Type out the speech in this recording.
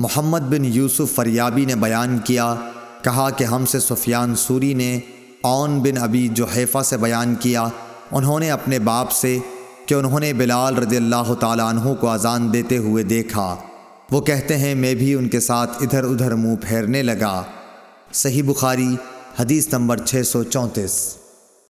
मोहम्मद बिन यूसुफ फरियाबी ने बयान किया कहा कि हमसे सुफियान सूरी ने ओन बिन अबी हैफ़ा से बयान किया उन्होंने अपने बाप से कि उन्होंने बिलाल रदी अल्लाह तु को अजान देते हुए देखा वो कहते हैं मैं भी उनके साथ इधर उधर मुंह फेरने लगा सही बुखारी हदीस नंबर छः सौ चौंतीस